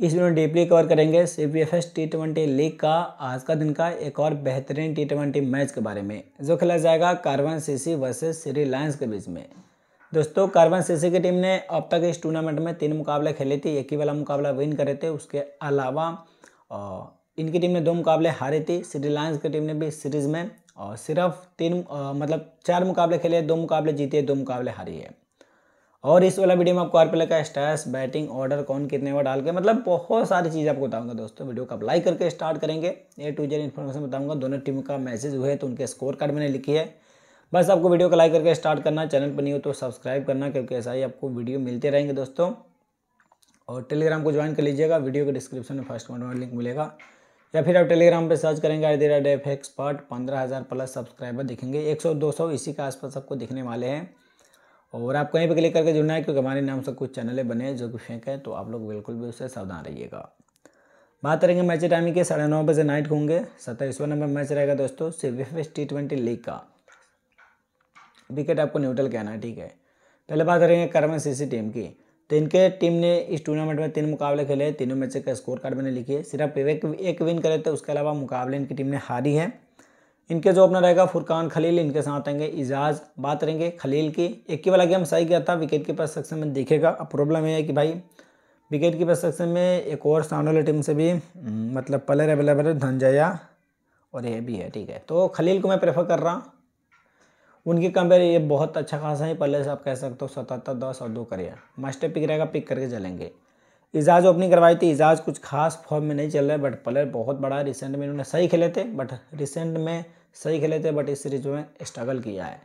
इस वीडियो में deeply cover करेंगे C B F S T twenty league का आज का दिन का एक और बेहतरीन टी ट्वेंटी मैच के बारे में जो खेला जाएगा कार्बन C C versus Sri Lions के बीच में दोस्तों कार्बन सी सी की टीम ने अब तक इस टूर्नामेंट में तीन मुकाबले खेले थे एक ही वाला मुकाबला विन करे थे उसके अलावा इनकी टीम ने दो मुकाबले हारे थे श्री लायंस की टीम ने भी सीरीज़ में और सिर्फ तीन मतलब चार मुकाबले खेले दो मुकाबले जीते दो मुकाबले हारी है और इस वाला वीडियो में आपको आर का स्टैस बैटिंग ऑर्डर कौन कितने बार डाल के मतलब बहुत सारी चीज़ें आपको बताऊंगा दोस्तों वीडियो को आप लाइक करके स्टार्ट करेंगे ए टू जेड इन्फॉर्मेशन बताऊंगा दोनों टीम का मैसेज हुए तो उनके स्कोर कार्ड मैंने लिखी है बस आपको वीडियो को लाइक करके स्टार्ट करना चैनल पर नहीं हो तो सब्सक्राइब करना क्योंकि ऐसा ही आपको वीडियो मिलते रहेंगे दोस्तों और टेलीग्राम को ज्वाइन कर लीजिएगा वीडियो के डिस्क्रिप्शन में फर्स्ट वन लिंक मिलेगा या फिर आप टेलीग्राम पर सर्च करेंगे आई देर डेफ एक्सपर्ट पंद्रह हज़ार प्लस सब्सक्राइबर दिखेंगे दो सौ इसी के आसपास आपको दिखने वाले हैं और आप कहीं पर क्लिक करके जुड़ना है क्योंकि हमारे नाम से कुछ चैनलें बने हैं जो कि फेंक हैं तो आप लोग बिल्कुल भी उससे सावधान रहिएगा बात करेंगे मैच टाइमिंग के साढ़े नौ बजे नाइट होंगे सत्ताईसवा नंबर मैच रहेगा दोस्तों सिर्फ टी ट्वेंटी लीग का विकेट आपको न्यूट्रल कहना है ठीक है पहले बात करेंगे कर्मन सीसी टीम की तो इनके टीम ने इस टूर्नामेंट में तीन मुकाबले खेले तीनों मैचों का स्कोर कार्ड मैंने लिखी है सिर्फ एक विन करे थे तो उसके अलावा मुकाबले इनकी टीम ने हारी है इनके जो अपना रहेगा फुरकान खलील इनके साथ आएंगे इजाज़ बात रहेंगे खलील की एक के वाला गेम सही गया था विकेट कीपर सेक्शन में देखेगा अब प्रॉब्लम यह है कि भाई विकेट कीपर सेक्शन में एक और सामने वाली टीम से भी हम्म, मतलब प्लेयर अवेलेबल है धनजया और यह भी है ठीक है तो खलील को मैं प्रेफर कर रहा हूँ उनके कंपेयर ये बहुत अच्छा खासा है पहले से आप कह सकते हो सतहत्तर दस और दो करियर मास्टर पिक रहेगा पिक करके चलेंगे इजाज़ ओपनिंग तो करवाई थी इजाज़ कुछ खास फॉर्म में नहीं चल रहा है बट प्लेयर बहुत बड़ा है रिसेंट में इन्होंने सही खेले थे बट रिसेंट में सही खेले थे बट इस सीरीज में स्ट्रगल किया है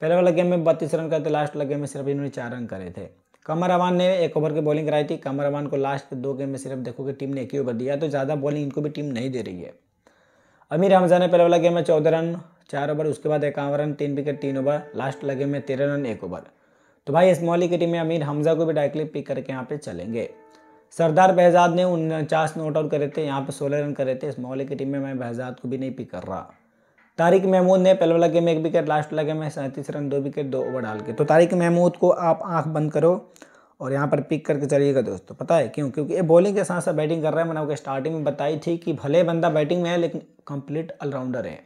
पहले वाला गेम में बत्तीस रन करते लास्ट वाला गेम में सिर्फ इन्होंने चार रन करे थे कमर अवान ने एक ओवर की बॉलिंग कराई थी कमर अवान को लास्ट दो गेम में सिर्फ देखो कि टीम ने एक ही ओवर दिया तो ज़्यादा बॉलिंग इनको भी टीम नहीं दे रही है अमीर हमजा ने पहले वाला गेम में चौदह रन चार ओवर उसके बाद एकावन रन तीन विकेट तीन ओवर लास्ट वाला गेम में तेरह रन एक ओवर तो भाई इस मोहल्ली की टीम में अमीर हमजा को भी डायरेक्टली पिक करके यहाँ पे चलेंगे सरदार बहजाद ने उनचास नोट आउट करे थे यहाँ पर सोलह रन करे थे इस मोहल्ले की टीम में मैं बहजाद को भी नहीं पिक कर रहा तारिक महमूद ने पहले वाला गेम में एक विकेट लास्ट वाला गेम में सैंतीस रन दो विकेट दो ओवर डाल के तो तारिक महमूद को आप आंख बंद करो और यहाँ पर पिक करके चलिएगा दोस्तों पता है क्यों क्योंकि ये बॉलिंग के साथ साथ बैटिंग कर रहा है मैंने आपको स्टार्टिंग में बताई थी कि भले बंदा बैटिंग में है लेकिन कंप्लीट ऑलराउंडर है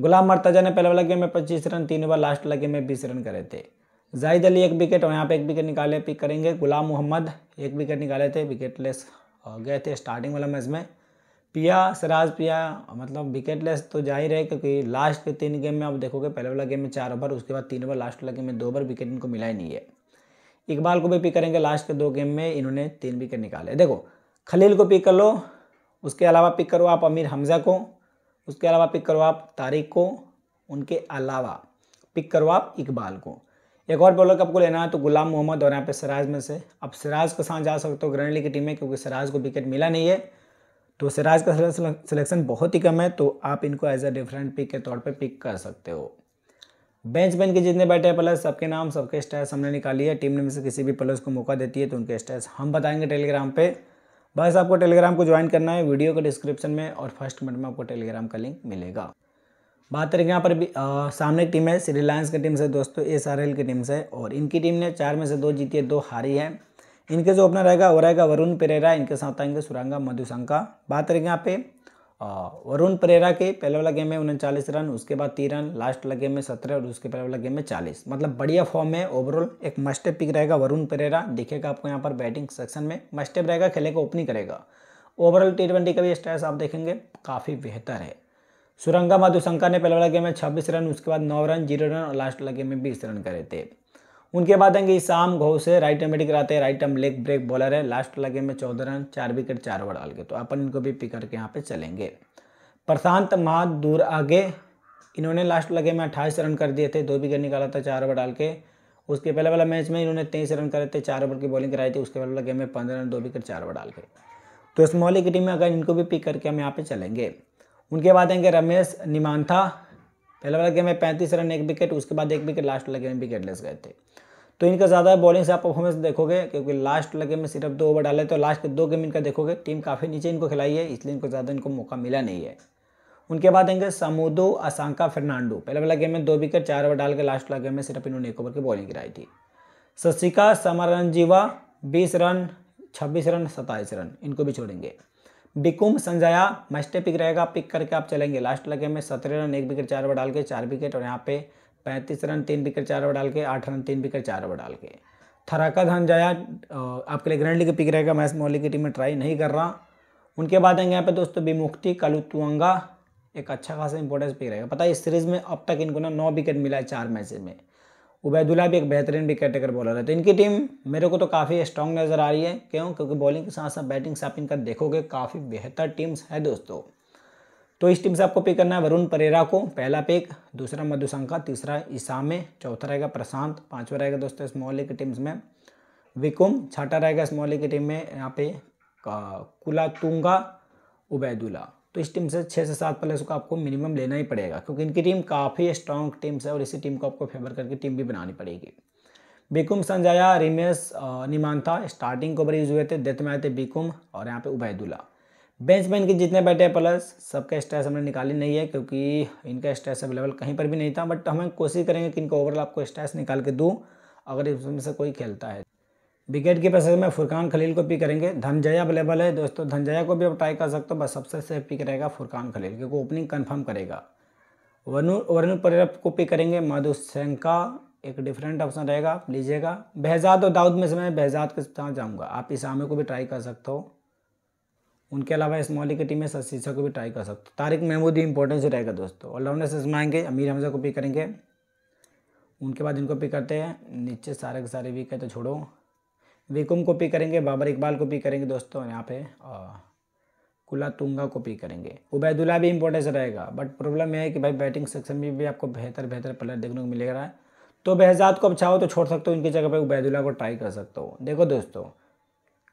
गुलाम मरताजा ने पहले वाला गेम में पच्चीस रन तीन ओवर लास्ट वाला गेम में बीस रन करे थे जाहिद अली एक विकेट और यहाँ पे एक विकेट निकाले पिक करेंगे गुलाम मोहम्मद एक विकेट निकाले थे विकेटलेस गए थे स्टार्टिंग वाला मैच में पिया सराज पिया मतलब विकेटलेस तो जाहिर है क्योंकि लास्ट के तीन गेम में आप देखोगे पहले वाला गेम में चार ओवर उसके बाद तीन ओवर लास्ट वाला गेम में दो ओवर विकेट इनको मिला ही नहीं है इकबाल को भी पिक करेंगे लास्ट के दो गेम में इन्होंने तीन विकेट निकाले देखो खलील को पिक कर लो उसके अलावा पिक करो आप अमीर हमज़ा को उसके अलावा पिक करो आप तारिक को उनके अलावा पिक करो आप इकबाल को एक और बॉलर का आपको लेना है तो गुलाम मोहम्मद और यहाँ पे सराज में से अब सराज के साथ जा सकते हो ग्रैंडली की टीम में क्योंकि सराज को विकेट मिला नहीं है तो सिराज का सिलेक्शन बहुत ही कम है तो आप इनको एज अ डिफरेंट पिक के तौर पर पिक कर सकते हो बेंच बेंच के जितने बैठे हैं प्लस सबके नाम सबके स्टैट्स हमने निकाली है टीम ने से किसी भी प्लस को मौका देती है तो उनके स्टैट्स हम बताएंगे टेलीग्राम पर बस आपको टेलीग्राम को ज्वाइन करना है वीडियो के डिस्क्रिप्शन में और फर्स्ट मिनट में आपको टेलीग्राम का लिंक मिलेगा बात करेंगे यहाँ पर भी आ, सामने की टीम है रिलायंस की टीम से दोस्तों एस आर एल की टीम से और इनकी टीम ने चार में से दो जीती है दो हारी है इनके जो ओपनर रहेगा वो रहेगा वरुण परेरा इनके साथ आएंगे सुरंगा मधुशंका बात करेंगे यहाँ पे वरुण परेरा के पहले वाला गेम में उनचालीस रन उसके बाद तीन रन लास्ट वाला गेम में सत्रह और उसके पहले वाला गेम में चालीस मतलब बढ़िया फॉर्म है ओवरऑल एक मस्टेप पिक रहेगा वरुण परेरा दिखेगा आपको यहाँ पर बैटिंग सेक्शन में मस्टेप रहेगा खेलेगा ओपनिंग करेगा ओवरऑल टी ट्वेंटी का भी स्टेटस आप देखेंगे काफ़ी बेहतर है सुरंगा मधुशंकर ने पहले वाला गेम में छब्बीस रन उसके बाद नौ रन जीरो रन और लास्ट वाला गेम में बीस रन करे थे उनके बाद आएंगे Isam Ghosh right right middle कराते हैं right arm leg break bowler है लास्ट वाला गेम में चौदह रन चार विकेट चार ओवर डाल के तो अपन इनको भी पिक करके यहाँ पे चलेंगे प्रशांत महादूर आगे इन्होंने लास्ट लगे में अट्ठाईस रन कर दिए थे दो विकेट निकाला था चार ओवर डाल के उसके पहले वाला मैच में इन्होंने तेईस रन करे थे चार ओवर की बॉलिंग कराई थी उसके पहले वाला गेम में पंद्रह रन दो विकेट चार ओवर डाल के तो इस मोहली की टीम में अगर इनको भी पिक करके हम यहाँ पे चलेंगे उनके बाद आएंगे रमेश निमांथा पहला वाला गेम में पैंतीस रन एक विकेट उसके बाद एक विकेट लास्ट वाला गेम में लेस गए थे तो इनका ज़्यादा बॉलिंग से आप परफॉर्मेंस देखोगे क्योंकि लास्ट लगे में सिर्फ दो ओवर डाले तो लास्ट के दो गेम इनका देखोगे टीम काफ़ी नीचे इनको खिलाई है इसलिए इनको ज़्यादा इनको मौका मिला नहीं है उनके बाद आएंगे सामोदो असांका फर्नांडो पहले वाला गेम में दो विकेट चार ओवर डाल के लास्ट वाला गेम में सिर्फ इन्होंने एक ओवर की बॉलिंग गिराई थी शशिका समरंजीवा बीस रन छब्बीस रन सत्ताईस रन इनको भी छोड़ेंगे बिकुम संजया मस्ट पिक रहेगा पिक करके आप चलेंगे लास्ट लगे में सत्रह रन एक विकेट चार ओवर डाल के चार विकेट और यहाँ पे पैंतीस रन तीन विकेट चार ओवर डाल के आठ रन तीन विकेट चार ओवर डाल के थराका धनजाया आपके लिए ग्रैंड लीग पिक रहेगा मैं मोहल्ली की टीम में ट्राई नहीं कर रहा उनके बाद आएंगे यहाँ पे दोस्तों विमुक्ति कालुतुअंगा एक अच्छा खासा इंपॉर्टेंस पिक रहेगा पता है इस सीरीज में अब तक इनको ना नौ विकेट मिला है चार मैचेज में उबैदुल्ला भी एक बेहतरीन विकेट टेकर बॉलर है तो इनकी टीम मेरे को तो काफ़ी स्ट्रॉन्ग नज़र आ रही है क्यों क्योंकि बॉलिंग के साथ साथ बैटिंग से इनका देखोगे काफ़ी बेहतर टीम्स है दोस्तों तो इस टीम से आपको पिक करना है वरुण परेरा को पहला पिक दूसरा मधुशंका तीसरा ईसामे चौथा रहेगा प्रशांत पाँचवा रहेगा दोस्तों इस मोहल्ले की टीम्स में विकुम छठा रहेगा इस मोहल्ले की टीम में यहाँ पे कुला तुंगा उबैदुल्ला तो इस टीम से छः से सात प्लेयर्स को आपको मिनिमम लेना ही पड़ेगा क्योंकि इनकी टीम काफ़ी स्ट्रॉन्ग टीम्स है और इसी टीम को आपको फेवर करके टीम भी बनानी पड़ेगी बिकुम संजाया रिमेश निमानता स्टार्टिंग को बड़े यूज हुए थे डेथ में आए थे बिकुम और यहाँ पे उबैदुल्ला बेंच में इनके जितने बैठे हैं प्लस सबका स्ट्रेस हमने निकाली नहीं है क्योंकि इनका स्ट्रेस अवेलेबल कहीं पर भी नहीं था बट हम कोशिश करेंगे कि इनका ओवरऑल आपको स्ट्रेस निकाल के दूँ अगर इसमें से कोई खेलता है विकेट की पैसे में फुरकान खलील को पिक करेंगे धनजया अवेलेबल है दोस्तों धनजया को भी अब ट्राई कर सकते हो बस सबसे सेफ पिक रहेगा फुरकान खलील क्योंकि ओपनिंग कन्फर्म करेगा वरुण वरुण पर को पिक करेंगे माधु माधुशंका एक डिफरेंट ऑप्शन रहेगा लीजिएगा बहजाद और दाऊद में से मैं बहजाद के साथ जाऊँगा आप इस आमे को भी ट्राई कर सकते हो उनके अलावा मॉली की टीम में ससीसा को भी ट्राई कर सकते हो तारिक महमूद ही इंपॉर्टेंस ही रहेगा दोस्तों ऑलराउंडर से आएंगे अमीर हमजा को पिक करेंगे उनके बाद इनको पिक करते हैं नीचे सारे के सारे वीक है तो छोड़ो विकुम को पी करेंगे बाबर इकबाल को पी करेंगे दोस्तों यहाँ पे कुला तुंगा को पी करेंगे उबैदुल्ला भी इंपॉर्टेंस रहेगा बट प्रॉब्लम यह है कि भाई बैटिंग सेक्शन में भी आपको बेहतर बेहतर प्लेयर देखने को मिलेगा है तो बेहजाद को अब अच्छा चाहो तो छोड़ सकते हो उनकी जगह पर उबैदुल्ला को ट्राई कर सकते हो देखो दोस्तों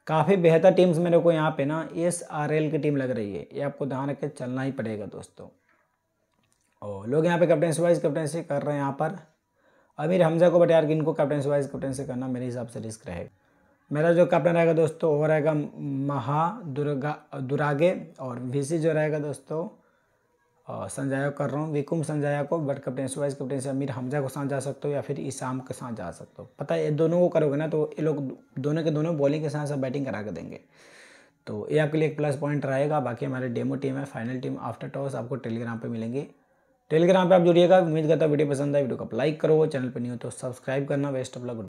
काफ़ी बेहतर टीम्स मेरे को यहाँ पे ना एस आर एल की टीम लग रही है ये आपको ध्यान रख के चलना ही पड़ेगा दोस्तों और लोग यहाँ पे कैप्टनसी वाइज कैप्टनसी कर रहे हैं यहाँ पर अमीर हमजा को बट यार इनको कैप्टनसी वाइज कैप्टनसी करना मेरे हिसाब से रिस्क रहेगा मेरा जो कैप्टन रहेगा दोस्तों वो रहेगा महा दुर्गा दुरागे और वीसी जो रहेगा दोस्तों संजाया कर रहा हूँ विकुम संजाया को बट कप्टन वाइस कप्टन से अमीर हमजा को साथ जा सकते हो या फिर ईसाम के साथ जा सकते हो पता है ये दोनों को करोगे ना तो ये लोग दोनों के दोनों बॉलिंग के साथ साथ बैटिंग करा के देंगे तो ये आपके लिए एक प्लस पॉइंट रहेगा बाकी हमारे डेमो टीम है फाइनल टीम आफ्टर टॉस आपको टेलीग्राम पर मिलेंगे टेलीग्राम पर आप जुड़िएगा उम्मीद करता वीडियो पसंद आए वीडियो को लाइक करो चैनल पर नहीं हो तो सब्सक्राइब करना बेस्ट ऑफ लग